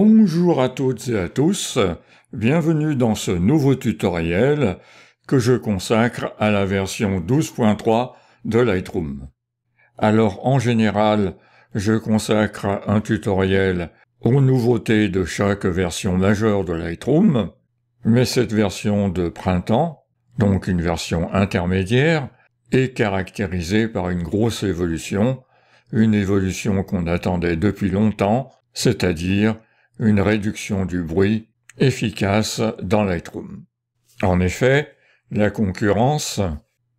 Bonjour à toutes et à tous, bienvenue dans ce nouveau tutoriel que je consacre à la version 12.3 de Lightroom. Alors en général, je consacre un tutoriel aux nouveautés de chaque version majeure de Lightroom, mais cette version de printemps, donc une version intermédiaire, est caractérisée par une grosse évolution, une évolution qu'on attendait depuis longtemps, c'est-à-dire une réduction du bruit efficace dans Lightroom. En effet, la concurrence,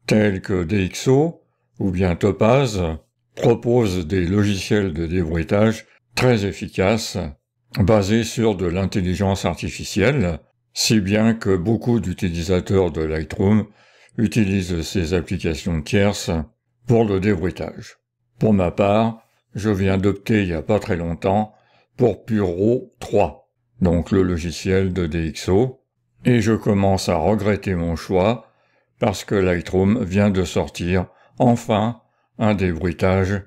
telle que DxO ou bien Topaz, propose des logiciels de débruitage très efficaces, basés sur de l'intelligence artificielle, si bien que beaucoup d'utilisateurs de Lightroom utilisent ces applications tierces pour le débruitage. Pour ma part, je viens d'opter il n'y a pas très longtemps pour Puro 3, donc le logiciel de DxO, et je commence à regretter mon choix parce que Lightroom vient de sortir enfin un débruitage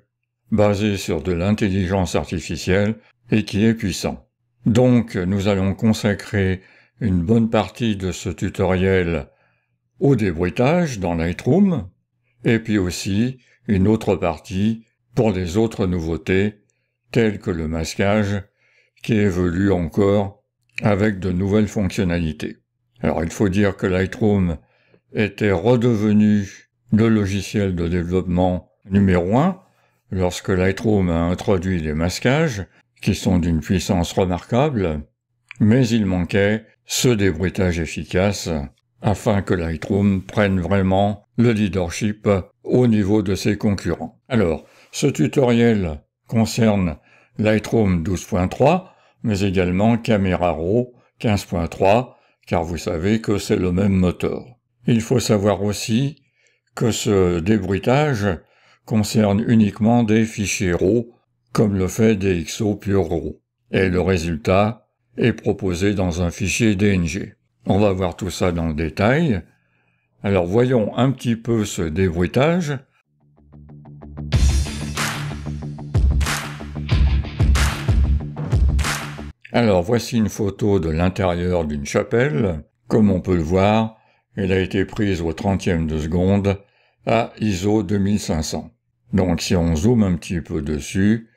basé sur de l'intelligence artificielle et qui est puissant. Donc nous allons consacrer une bonne partie de ce tutoriel au débruitage dans Lightroom, et puis aussi une autre partie pour les autres nouveautés tel que le masquage, qui évolue encore avec de nouvelles fonctionnalités. Alors il faut dire que Lightroom était redevenu le logiciel de développement numéro un lorsque Lightroom a introduit les masquages, qui sont d'une puissance remarquable, mais il manquait ce débruitage efficace afin que Lightroom prenne vraiment le leadership au niveau de ses concurrents. Alors, ce tutoriel concerne Lightroom 12.3, mais également Camera Raw 15.3, car vous savez que c'est le même moteur. Il faut savoir aussi que ce débruitage concerne uniquement des fichiers RAW, comme le fait XO Pure RAW, et le résultat est proposé dans un fichier DNG. On va voir tout ça dans le détail. Alors voyons un petit peu ce débruitage Alors voici une photo de l'intérieur d'une chapelle. Comme on peut le voir, elle a été prise au 30e de seconde à ISO 2500. Donc si on zoome un petit peu dessus,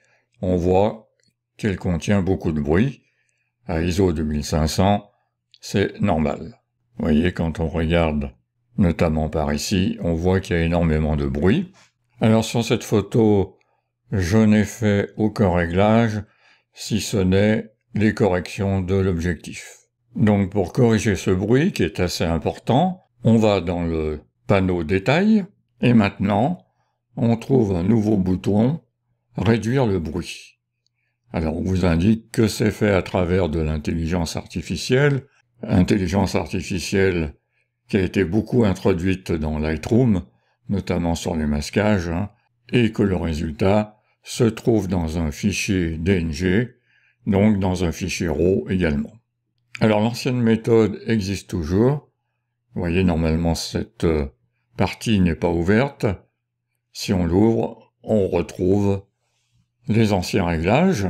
on voit qu'elle contient beaucoup de bruit. À ISO 2500, c'est normal. Vous voyez, quand on regarde notamment par ici, on voit qu'il y a énormément de bruit. Alors sur cette photo, je n'ai fait aucun réglage, si ce n'est les corrections de l'objectif. Donc pour corriger ce bruit qui est assez important, on va dans le panneau détail et maintenant on trouve un nouveau bouton réduire le bruit. Alors on vous indique que c'est fait à travers de l'intelligence artificielle, intelligence artificielle qui a été beaucoup introduite dans Lightroom, notamment sur les masquages, hein, et que le résultat se trouve dans un fichier DNG donc dans un fichier RAW également. Alors l'ancienne méthode existe toujours. Vous voyez, normalement cette euh, partie n'est pas ouverte. Si on l'ouvre, on retrouve les anciens réglages.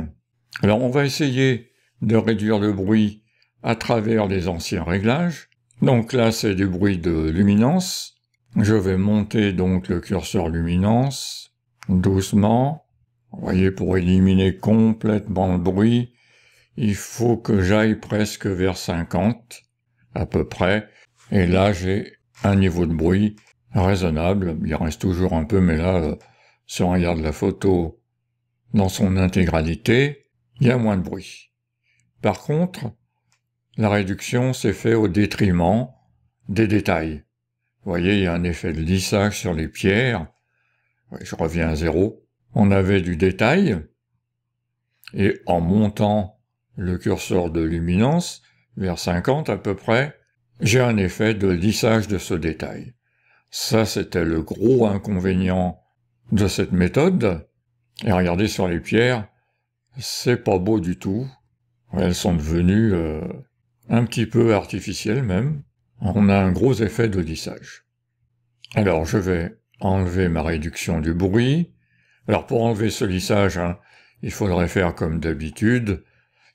Alors on va essayer de réduire le bruit à travers les anciens réglages. Donc là, c'est du bruit de luminance. Je vais monter donc le curseur luminance, doucement. Vous voyez, pour éliminer complètement le bruit, il faut que j'aille presque vers 50, à peu près, et là j'ai un niveau de bruit raisonnable, il reste toujours un peu, mais là, euh, si on regarde la photo dans son intégralité, il y a moins de bruit. Par contre, la réduction s'est faite au détriment des détails. Vous voyez, il y a un effet de lissage sur les pierres. Je reviens à zéro. On avait du détail, et en montant le curseur de luminance, vers 50 à peu près, j'ai un effet de lissage de ce détail. Ça, c'était le gros inconvénient de cette méthode. Et regardez sur les pierres, c'est pas beau du tout. Elles sont devenues euh, un petit peu artificielles même. On a un gros effet de lissage. Alors, je vais enlever ma réduction du bruit. Alors, pour enlever ce lissage, hein, il faudrait faire comme d'habitude,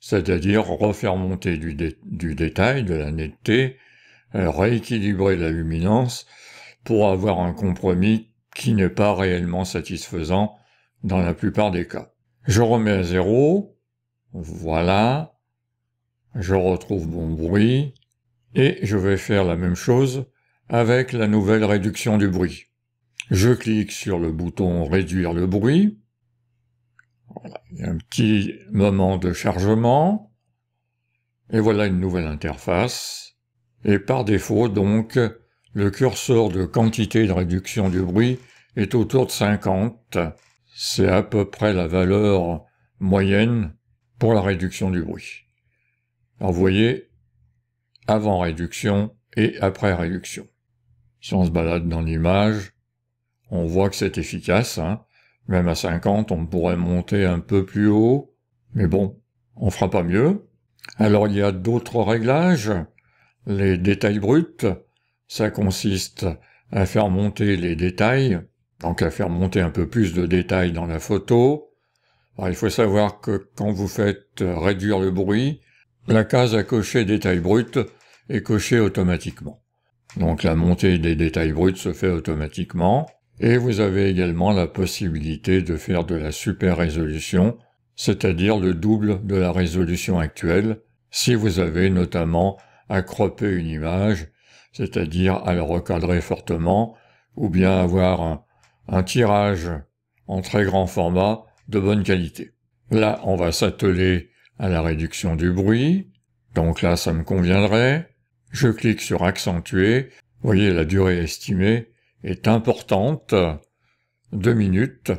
c'est-à-dire refaire monter du, détail, de la netteté, euh, rééquilibrer la luminance pour avoir un compromis qui n'est pas réellement satisfaisant dans la plupart des cas. Je remets à zéro, voilà, je retrouve mon bruit, et je vais faire la même chose avec la nouvelle réduction du bruit. Je clique sur le bouton Réduire le bruit, il y a un petit moment de chargement. Et voilà une nouvelle interface. Et par défaut, donc, le curseur de quantité de réduction du bruit est autour de 50. C'est à peu près la valeur moyenne pour la réduction du bruit. Alors vous voyez, avant réduction et après réduction. Si on se balade dans l'image, on voit que c'est efficace. Hein même à 50, on pourrait monter un peu plus haut, mais bon, on fera pas mieux. Alors il y a d'autres réglages. Les détails bruts, ça consiste à faire monter les détails, donc à faire monter un peu plus de détails dans la photo. Alors, il faut savoir que quand vous faites réduire le bruit, la case à cocher détails bruts est cochée automatiquement. Donc la montée des détails bruts se fait automatiquement. Et vous avez également la possibilité de faire de la super résolution, c'est-à-dire le double de la résolution actuelle, si vous avez notamment à accropé une image, c'est-à-dire à la recadrer fortement, ou bien avoir un, un tirage en très grand format de bonne qualité. Là, on va s'atteler à la réduction du bruit. Donc là, ça me conviendrait. Je clique sur accentuer. Vous voyez la durée estimée est importante, deux minutes,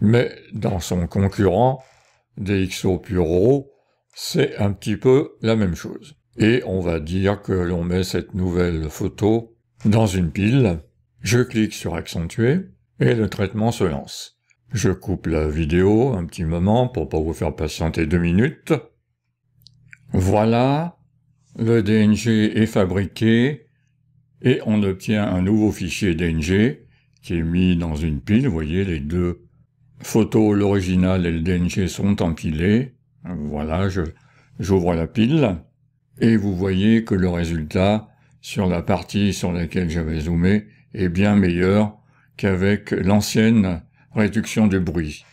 mais dans son concurrent, DxO Puro, c'est un petit peu la même chose. Et on va dire que l'on met cette nouvelle photo dans une pile, je clique sur accentuer, et le traitement se lance. Je coupe la vidéo un petit moment pour pas vous faire patienter deux minutes. Voilà, le DNG est fabriqué, et on obtient un nouveau fichier DNG qui est mis dans une pile. Vous voyez, les deux photos, l'original et le DNG sont empilés. Voilà, j'ouvre la pile et vous voyez que le résultat sur la partie sur laquelle j'avais zoomé est bien meilleur qu'avec l'ancienne réduction du bruit.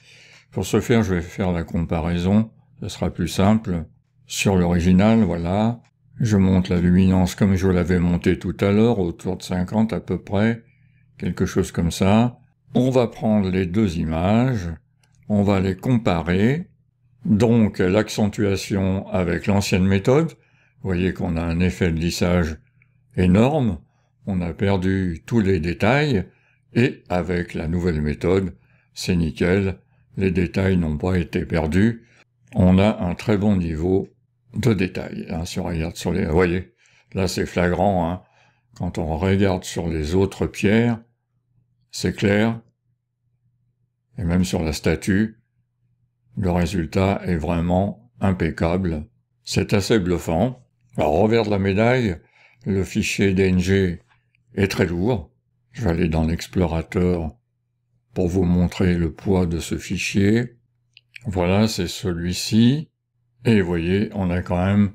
Pour ce faire, je vais faire la comparaison, ce sera plus simple. Sur l'original, voilà, je monte la luminance comme je l'avais monté tout à l'heure, autour de 50 à peu près, quelque chose comme ça. On va prendre les deux images, on va les comparer, donc l'accentuation avec l'ancienne méthode, vous voyez qu'on a un effet de lissage énorme, on a perdu tous les détails, et avec la nouvelle méthode, c'est nickel, les détails n'ont pas été perdus, on a un très bon niveau deux détails. Hein, si on regarde sur les... Vous voyez, là c'est flagrant. Hein. Quand on regarde sur les autres pierres, c'est clair. Et même sur la statue, le résultat est vraiment impeccable. C'est assez bluffant. Alors, au revers de la médaille, le fichier DNG est très lourd. Je vais aller dans l'explorateur pour vous montrer le poids de ce fichier. Voilà, c'est celui-ci. Et vous voyez, on a quand même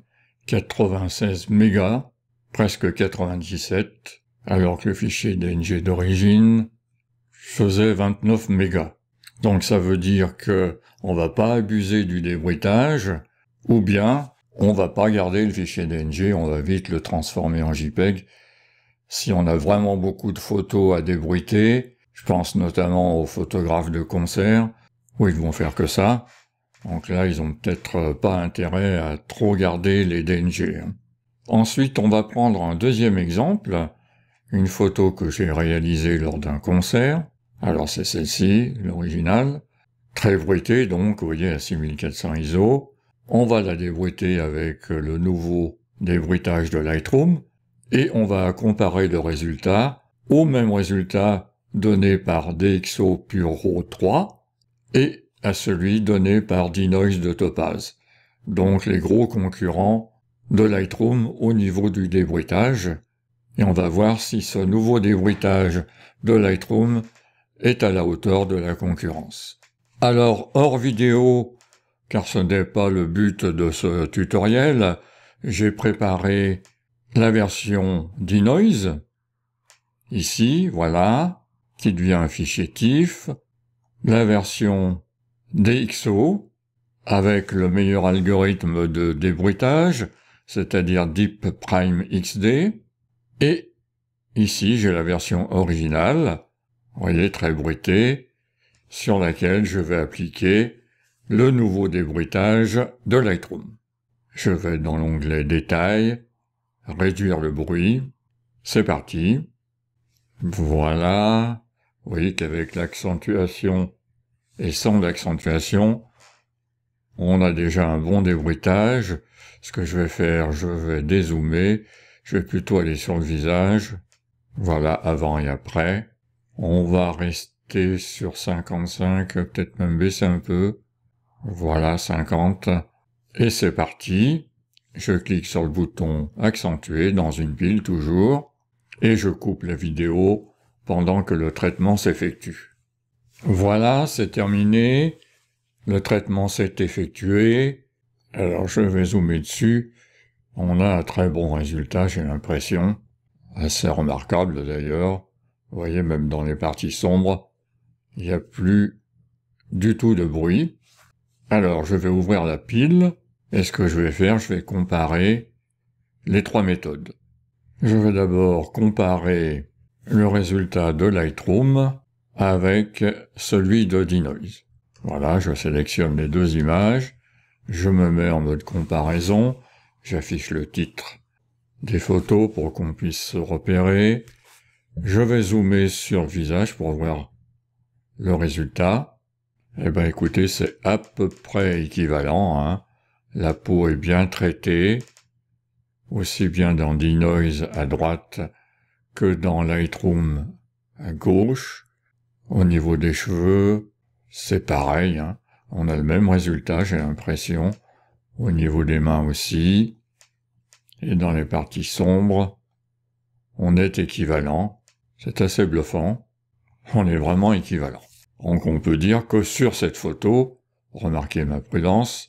96 mégas, presque 97, alors que le fichier DNG d'origine faisait 29 mégas. Donc ça veut dire que on va pas abuser du débruitage, ou bien on va pas garder le fichier DNG, on va vite le transformer en JPEG. Si on a vraiment beaucoup de photos à débruiter, je pense notamment aux photographes de concert, où ils vont faire que ça, donc là, ils ont peut-être euh, pas intérêt à trop garder les dangers. Hein. Ensuite, on va prendre un deuxième exemple, une photo que j'ai réalisée lors d'un concert. Alors c'est celle-ci, l'original, très bruitée donc, vous voyez, à 6400 ISO. On va la débruiter avec le nouveau débruitage de Lightroom, et on va comparer le résultat au même résultat donné par DxO Pure 3, et à celui donné par Denoise de Topaz, donc les gros concurrents de Lightroom au niveau du débruitage, et on va voir si ce nouveau débruitage de Lightroom est à la hauteur de la concurrence. Alors, hors vidéo, car ce n'est pas le but de ce tutoriel, j'ai préparé la version dinoise. Ici, voilà, qui devient un fichier TIFF, la version DxO, avec le meilleur algorithme de débruitage, c'est-à-dire Deep XD, et ici j'ai la version originale, vous voyez très bruitée, sur laquelle je vais appliquer le nouveau débruitage de Lightroom. Je vais dans l'onglet Détails, Réduire le bruit, c'est parti. Voilà, vous voyez qu'avec l'accentuation et sans l'accentuation, on a déjà un bon débruitage. Ce que je vais faire, je vais dézoomer, je vais plutôt aller sur le visage. Voilà, avant et après. On va rester sur 55, peut-être même baisser un peu. Voilà, 50. Et c'est parti. Je clique sur le bouton accentuer dans une pile toujours. Et je coupe la vidéo pendant que le traitement s'effectue. Voilà, c'est terminé. Le traitement s'est effectué. Alors je vais zoomer dessus. On a un très bon résultat, j'ai l'impression. Assez remarquable d'ailleurs. Vous voyez, même dans les parties sombres, il n'y a plus du tout de bruit. Alors je vais ouvrir la pile. Et ce que je vais faire, je vais comparer les trois méthodes. Je vais d'abord comparer le résultat de Lightroom avec celui de Dinoise. Voilà, je sélectionne les deux images, je me mets en mode comparaison, j'affiche le titre des photos pour qu'on puisse se repérer, je vais zoomer sur le visage pour voir le résultat. Eh bien écoutez, c'est à peu près équivalent. Hein. La peau est bien traitée, aussi bien dans Denoise à droite que dans Lightroom à gauche. Au niveau des cheveux, c'est pareil. Hein. On a le même résultat, j'ai l'impression. Au niveau des mains aussi. Et dans les parties sombres, on est équivalent. C'est assez bluffant. On est vraiment équivalent. Donc on peut dire que sur cette photo, remarquez ma prudence,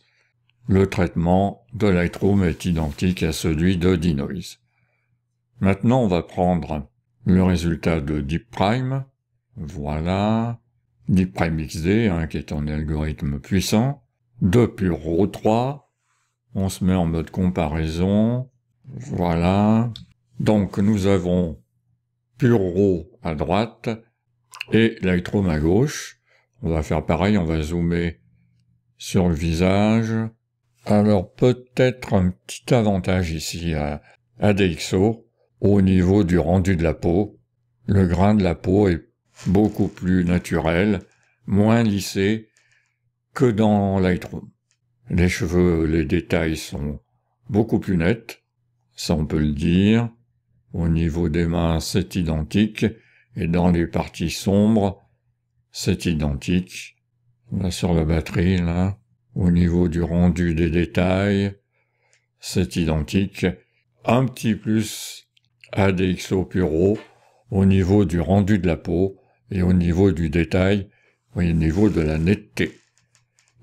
le traitement de Lightroom est identique à celui de Dinoise. Maintenant on va prendre le résultat de Deep Prime, voilà. DeepPrimeXD, hein, qui est un algorithme puissant. De pur 3. On se met en mode comparaison. Voilà. Donc nous avons Pure à droite et Lightroom à gauche. On va faire pareil, on va zoomer sur le visage. Alors peut-être un petit avantage ici à DxO, au niveau du rendu de la peau. Le grain de la peau est beaucoup plus naturel, moins lissé que dans Lightroom. Les cheveux, les détails sont beaucoup plus nets, ça on peut le dire. Au niveau des mains, c'est identique, et dans les parties sombres, c'est identique. Là, sur la batterie, là, au niveau du rendu des détails, c'est identique. Un petit plus à au Puro au niveau du rendu de la peau, et au niveau du détail, au niveau de la netteté,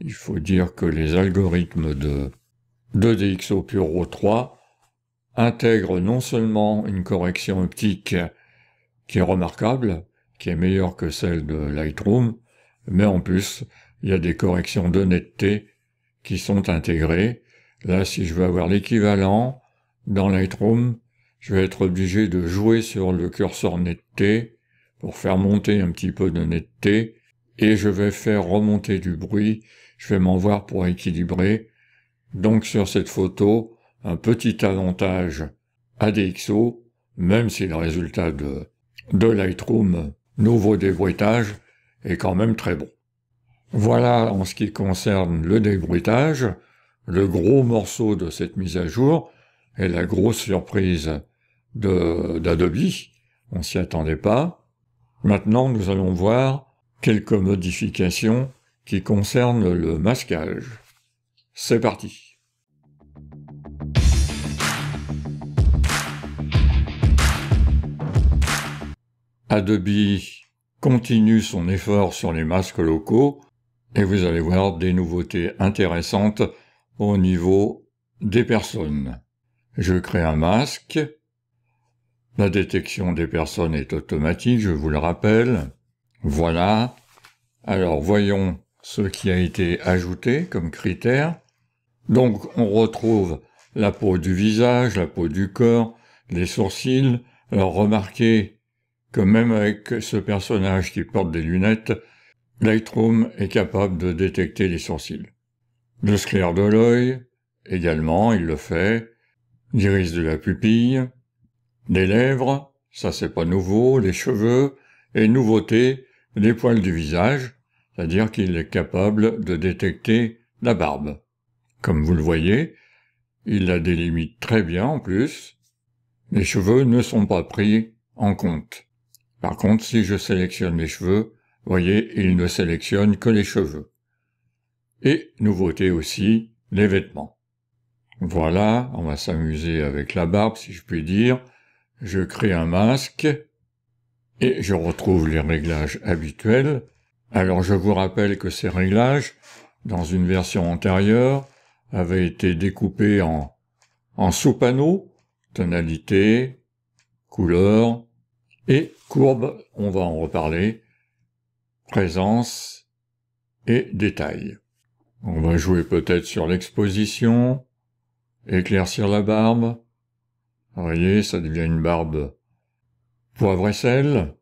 il faut dire que les algorithmes de 2DXO Puro 3 intègrent non seulement une correction optique qui est remarquable, qui est meilleure que celle de Lightroom, mais en plus, il y a des corrections de netteté qui sont intégrées. Là, si je veux avoir l'équivalent, dans Lightroom, je vais être obligé de jouer sur le curseur netteté pour faire monter un petit peu de netteté, et je vais faire remonter du bruit, je vais m'en voir pour équilibrer. Donc sur cette photo, un petit avantage ADXO, même si le résultat de, de Lightroom, nouveau débruitage, est quand même très bon. Voilà en ce qui concerne le débruitage, le gros morceau de cette mise à jour est la grosse surprise d'Adobe, on s'y attendait pas, Maintenant, nous allons voir quelques modifications qui concernent le masquage. C'est parti Adobe continue son effort sur les masques locaux et vous allez voir des nouveautés intéressantes au niveau des personnes. Je crée un masque, la détection des personnes est automatique, je vous le rappelle. Voilà. Alors voyons ce qui a été ajouté comme critère. Donc on retrouve la peau du visage, la peau du corps, les sourcils. Alors remarquez que même avec ce personnage qui porte des lunettes, Lightroom est capable de détecter les sourcils. Le sclère de l'œil, également, il le fait. L'iris de la pupille, les lèvres, ça c'est pas nouveau, les cheveux, et nouveauté, les poils du visage, c'est-à-dire qu'il est capable de détecter la barbe. Comme vous le voyez, il la délimite très bien en plus. Les cheveux ne sont pas pris en compte. Par contre, si je sélectionne les cheveux, voyez, il ne sélectionne que les cheveux. Et, nouveauté aussi, les vêtements. Voilà, on va s'amuser avec la barbe, si je puis dire je crée un masque et je retrouve les réglages habituels. Alors je vous rappelle que ces réglages, dans une version antérieure, avaient été découpés en, sous-panneaux, tonalité, couleur et courbe, on va en reparler, présence et détail. On va jouer peut-être sur l'exposition, éclaircir la barbe, voyez, ça devient une barbe. Poivre et sel,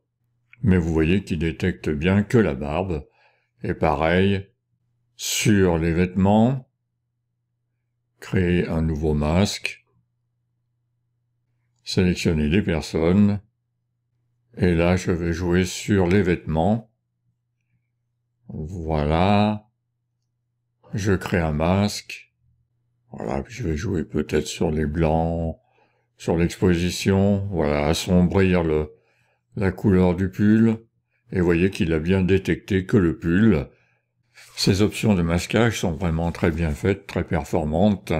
mais vous voyez qu'il détecte bien que la barbe. Et pareil, sur les vêtements, créer un nouveau masque, sélectionner les personnes, et là je vais jouer sur les vêtements. Voilà, je crée un masque, voilà, je vais jouer peut-être sur les blancs, sur l'exposition, voilà, assombrir le, la couleur du pull, et voyez qu'il a bien détecté que le pull. Ces options de masquage sont vraiment très bien faites, très performantes,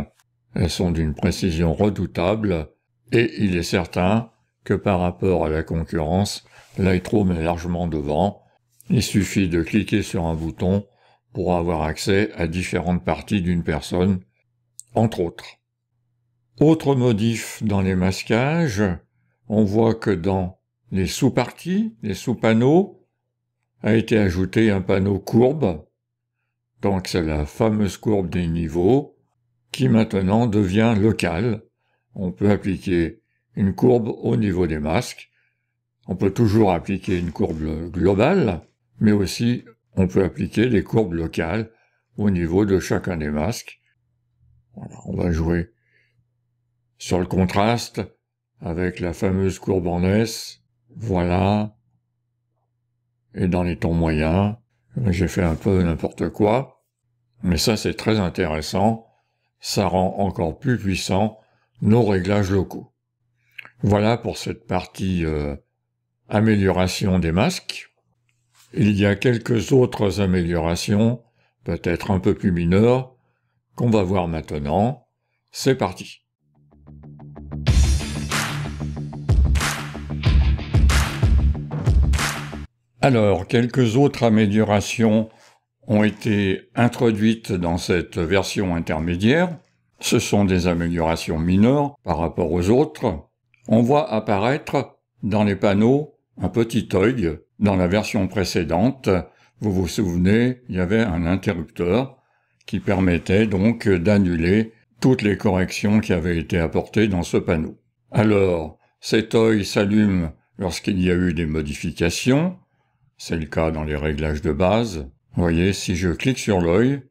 elles sont d'une précision redoutable, et il est certain que par rapport à la concurrence, Lightroom est largement devant, il suffit de cliquer sur un bouton pour avoir accès à différentes parties d'une personne, entre autres. Autre modif dans les masquages, on voit que dans les sous-parties, les sous-panneaux, a été ajouté un panneau courbe, donc c'est la fameuse courbe des niveaux, qui maintenant devient locale. On peut appliquer une courbe au niveau des masques, on peut toujours appliquer une courbe globale, mais aussi on peut appliquer des courbes locales au niveau de chacun des masques. Voilà, on va jouer sur le contraste, avec la fameuse courbe en S, voilà, et dans les tons moyens, j'ai fait un peu n'importe quoi, mais ça c'est très intéressant, ça rend encore plus puissant nos réglages locaux. Voilà pour cette partie euh, amélioration des masques. Il y a quelques autres améliorations, peut-être un peu plus mineures, qu'on va voir maintenant. C'est parti. Alors, quelques autres améliorations ont été introduites dans cette version intermédiaire. Ce sont des améliorations mineures par rapport aux autres. On voit apparaître dans les panneaux un petit œil. Dans la version précédente, vous vous souvenez, il y avait un interrupteur qui permettait donc d'annuler toutes les corrections qui avaient été apportées dans ce panneau. Alors, cet œil s'allume lorsqu'il y a eu des modifications, c'est le cas dans les réglages de base. Vous voyez, si je clique sur l'œil,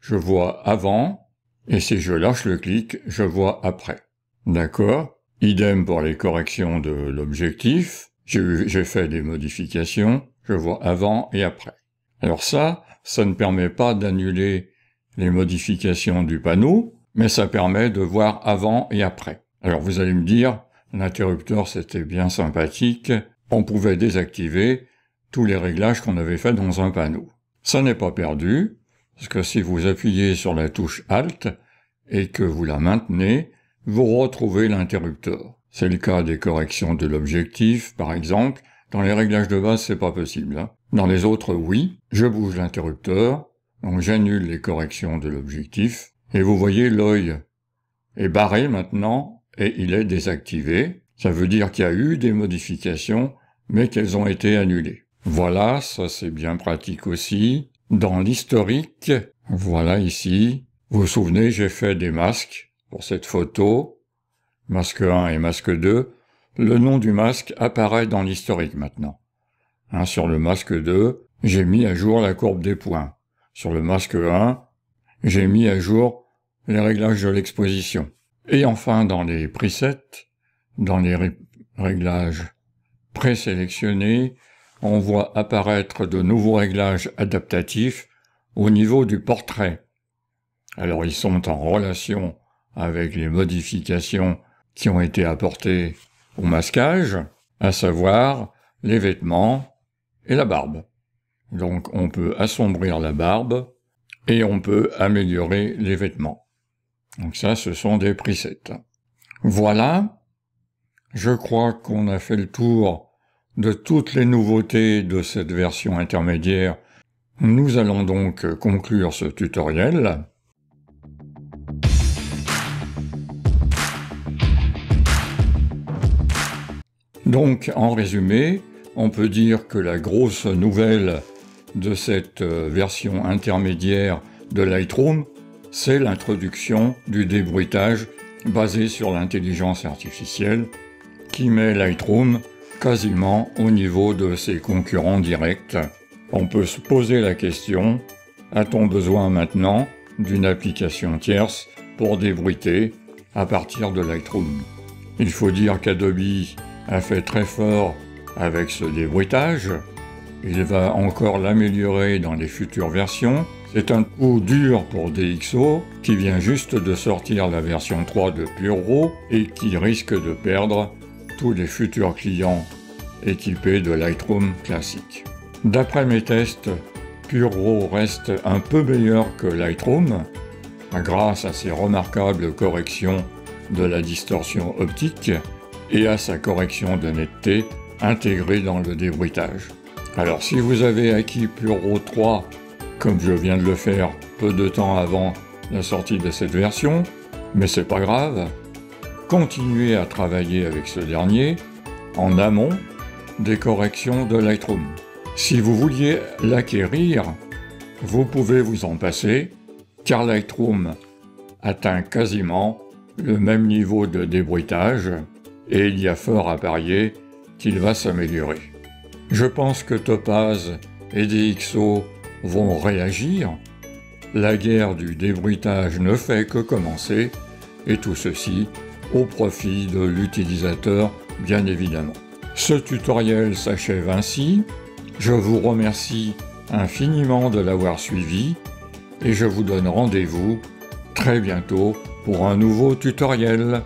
je vois avant, et si je lâche le clic, je vois après. D'accord Idem pour les corrections de l'objectif. J'ai fait des modifications, je vois avant et après. Alors ça, ça ne permet pas d'annuler les modifications du panneau, mais ça permet de voir avant et après. Alors vous allez me dire, l'interrupteur c'était bien sympathique, on pouvait désactiver, tous les réglages qu'on avait faits dans un panneau. Ça n'est pas perdu, parce que si vous appuyez sur la touche Alt et que vous la maintenez, vous retrouvez l'interrupteur. C'est le cas des corrections de l'objectif, par exemple. Dans les réglages de base, c'est pas possible. Hein. Dans les autres, oui. Je bouge l'interrupteur, donc j'annule les corrections de l'objectif. Et vous voyez, l'œil est barré maintenant et il est désactivé. Ça veut dire qu'il y a eu des modifications, mais qu'elles ont été annulées. Voilà, ça c'est bien pratique aussi. Dans l'historique, voilà ici. Vous vous souvenez, j'ai fait des masques pour cette photo. Masque 1 et masque 2. Le nom du masque apparaît dans l'historique maintenant. Hein, sur le masque 2, j'ai mis à jour la courbe des points. Sur le masque 1, j'ai mis à jour les réglages de l'exposition. Et enfin, dans les presets, dans les réglages présélectionnés, on voit apparaître de nouveaux réglages adaptatifs au niveau du portrait. Alors ils sont en relation avec les modifications qui ont été apportées au masquage, à savoir les vêtements et la barbe. Donc on peut assombrir la barbe et on peut améliorer les vêtements. Donc ça, ce sont des presets. Voilà, je crois qu'on a fait le tour de toutes les nouveautés de cette version intermédiaire, nous allons donc conclure ce tutoriel. Donc, en résumé, on peut dire que la grosse nouvelle de cette euh, version intermédiaire de Lightroom, c'est l'introduction du débruitage basé sur l'intelligence artificielle qui met Lightroom quasiment au niveau de ses concurrents directs. On peut se poser la question, a-t-on besoin maintenant d'une application tierce pour débruiter à partir de Lightroom Il faut dire qu'Adobe a fait très fort avec ce débruitage. Il va encore l'améliorer dans les futures versions. C'est un coup dur pour DxO qui vient juste de sortir la version 3 de Pure et qui risque de perdre tous les futurs clients équipés de Lightroom classique. D'après mes tests, PureRAW reste un peu meilleur que Lightroom grâce à ses remarquables corrections de la distorsion optique et à sa correction de netteté intégrée dans le débruitage. Alors si vous avez acquis Puro 3, comme je viens de le faire peu de temps avant la sortie de cette version, mais c'est pas grave, continuer à travailler avec ce dernier en amont des corrections de Lightroom. Si vous vouliez l'acquérir, vous pouvez vous en passer car Lightroom atteint quasiment le même niveau de débruitage et il y a fort à parier qu'il va s'améliorer. Je pense que Topaz et DxO vont réagir. La guerre du débruitage ne fait que commencer et tout ceci au profit de l'utilisateur, bien évidemment. Ce tutoriel s'achève ainsi. Je vous remercie infiniment de l'avoir suivi et je vous donne rendez-vous très bientôt pour un nouveau tutoriel.